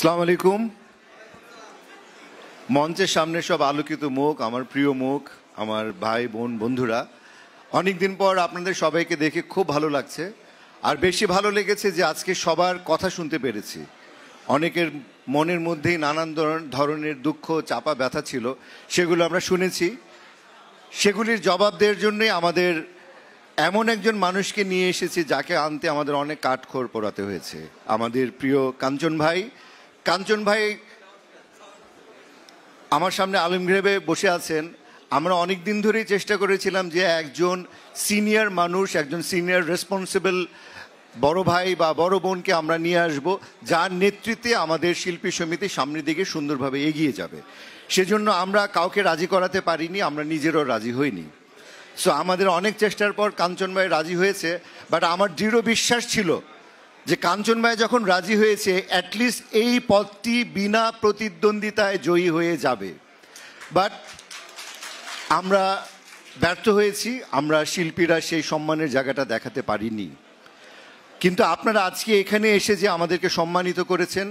সালাম আলাইকুম মঞ্চের সামনে সব আলোকিত মুখ আমার প্রিয় মুখ আমার ভাই বোন বন্ধুরা অনেক দিন পর আপনাদের সবাইকে দেখে খুব ভালো লাগছে আর বেশি ভালো লেগেছে যে আজকে সবার কথা শুনতে পেরেছি অনেকের মনের মধ্যেই নানান ধরনের দুঃখ চাপা ব্যথা ছিল সেগুলো আমরা শুনেছি সেগুলির জবাব দেওয়ার জন্যই আমাদের এমন একজন মানুষকে নিয়ে এসেছি যাকে আনতে আমাদের অনেক কাঠখোর পোড়াতে হয়েছে আমাদের প্রিয় কাঞ্চন ভাই কাঞ্চন ভাই আমার সামনে আলমগ্রেবে বসে আছেন আমরা অনেক দিন ধরেই চেষ্টা করেছিলাম যে একজন সিনিয়র মানুষ একজন সিনিয়র রেসপন্সিবল বড় ভাই বা বড় বোনকে আমরা নিয়ে আসব যার নেতৃত্বে আমাদের শিল্পী সমিতি সামনের দিকে সুন্দরভাবে এগিয়ে যাবে সেজন্য আমরা কাউকে রাজি করাতে পারিনি আমরা নিজেরও রাজি হইনি সো আমাদের অনেক চেষ্টার পর কাঞ্চন ভাই রাজি হয়েছে বাট আমার দৃঢ় বিশ্বাস ছিল যে কাঞ্চনময় যখন রাজি হয়েছে অ্যাটলিস্ট এই পদটি বিনা প্রতিদ্বন্দ্বিতায় জয়ী হয়ে যাবে বাট আমরা ব্যর্থ হয়েছি আমরা শিল্পীরা সেই সম্মানের জায়গাটা দেখাতে পারিনি কিন্তু আপনারা আজকে এখানে এসে যে আমাদেরকে সম্মানিত করেছেন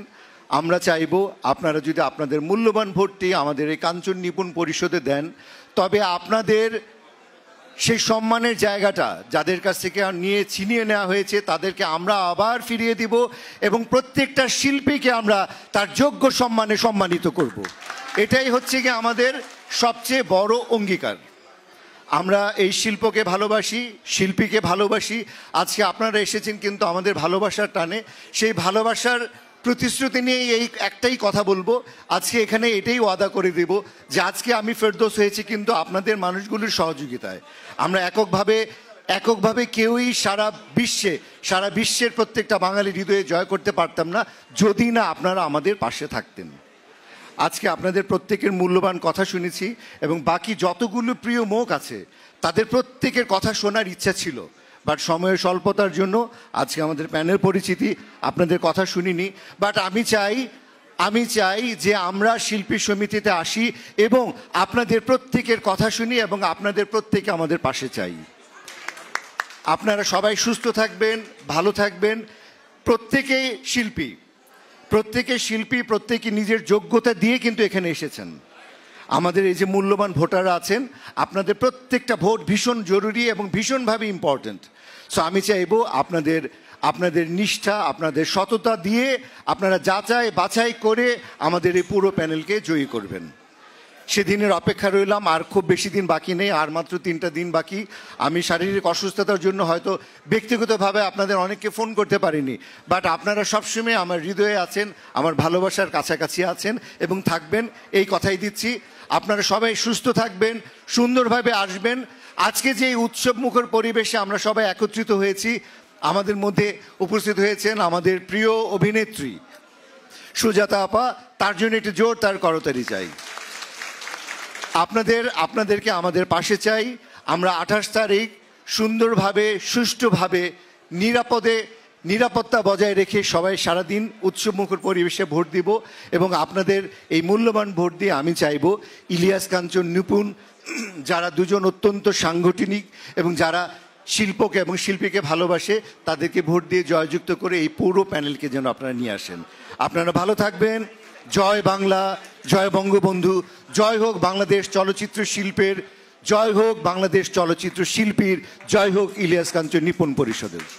আমরা চাইব আপনারা যদি আপনাদের মূল্যবান ভোটটি আমাদের এই কাঞ্চন নিপুণ পরিষদে দেন তবে আপনাদের সেই সম্মানের জায়গাটা যাদের কাছ থেকে নিয়ে ছিনিয়ে নেওয়া হয়েছে তাদেরকে আমরা আবার ফিরিয়ে দিব এবং প্রত্যেকটা শিল্পীকে আমরা তার যোগ্য সম্মানে সম্মানিত করব। এটাই হচ্ছে কি আমাদের সবচেয়ে বড় অঙ্গীকার আমরা এই শিল্পকে ভালোবাসি শিল্পীকে ভালোবাসি আজকে আপনারা এসেছেন কিন্তু আমাদের ভালোবাসার টানে সেই ভালোবাসার প্রতিশ্রুতি নিয়ে এই একটাই কথা বলবো আজকে এখানে এটাই ওয়াদা করে দেব যে আজকে আমি ফেরদোস হয়েছি কিন্তু আপনাদের মানুষগুলির সহযোগিতায় আমরা এককভাবে এককভাবে কেউই সারা বিশ্বে সারা বিশ্বের প্রত্যেকটা বাঙালি হৃদয়ে জয় করতে পারতাম না যদি না আপনারা আমাদের পাশে থাকতেন আজকে আপনাদের প্রত্যেকের মূল্যবান কথা শুনেছি এবং বাকি যতগুলো প্রিয় মুখ আছে তাদের প্রত্যেকের কথা শোনার ইচ্ছা ছিল বাট সময়ের স্বল্পতার জন্য আজকে আমাদের প্যানেল পরিচিতি আপনাদের কথা শুনিনি বাট আমি চাই আমি চাই যে আমরা শিল্পী সমিতিতে আসি এবং আপনাদের প্রত্যেকের কথা শুনি এবং আপনাদের প্রত্যেকে আমাদের পাশে চাই আপনারা সবাই সুস্থ থাকবেন ভালো থাকবেন প্রত্যেকে শিল্পী প্রত্যেকে শিল্পী প্রত্যেকে নিজের যোগ্যতা দিয়ে কিন্তু এখানে এসেছেন আমাদের এই যে মূল্যবান ভোটাররা আছেন আপনাদের প্রত্যেকটা ভোট ভীষণ জরুরি এবং ভীষণভাবে ইম্পর্ট্যান্ট সো আমি চাইব আপনাদের আপনাদের নিষ্ঠা আপনাদের সততা দিয়ে আপনারা যাচাই বাছাই করে আমাদের এই পুরো প্যানেলকে জয়ী করবেন সেদিনের অপেক্ষা রইলাম আর খুব বেশি দিন বাকি নেই আর মাত্র তিনটা দিন বাকি আমি শারীরিক অসুস্থতার জন্য হয়তো ব্যক্তিগতভাবে আপনাদের অনেককে ফোন করতে পারিনি বাট আপনারা সবসময় আমার হৃদয়ে আছেন আমার ভালোবাসার কাছাকাছি আছেন এবং থাকবেন এই কথাই দিচ্ছি আপনারা সবাই সুস্থ থাকবেন সুন্দরভাবে আসবেন আজকে যে উৎসব মুখর পরিবেশে আমরা সবাই একত্রিত হয়েছি আমাদের মধ্যে উপস্থিত হয়েছেন আমাদের প্রিয় অভিনেত্রী সুজাতা আপা তার জন্য একটি জোর তার করতারি চাই আপনাদের আপনাদেরকে আমাদের পাশে চাই আমরা আঠাশ তারিখ সুন্দরভাবে সুষ্ঠুভাবে নিরাপদে নিরাপত্তা বজায় রেখে সবাই সারাদিন উৎসবমুখর পরিবেশে ভোট দিব এবং আপনাদের এই মূল্যবান ভোট দিয়ে আমি চাইব ইলিয়াস কাঞ্চন নিপুণ যারা দুজন অত্যন্ত সাংগঠনিক এবং যারা শিল্পকে এবং শিল্পীকে ভালোবাসে তাদেরকে ভোট দিয়ে জয়যুক্ত করে এই পুরো প্যানেলকে যেন আপনারা নিয়ে আসেন আপনারা ভালো থাকবেন জয় বাংলা জয় বঙ্গবন্ধু জয় হোক বাংলাদেশ চলচ্চিত্র শিল্পের জয় হোক বাংলাদেশ চলচ্চিত্র শিল্পীর জয় হোক ইলিয়াস কাঞ্চন নিপুণ পরিষদের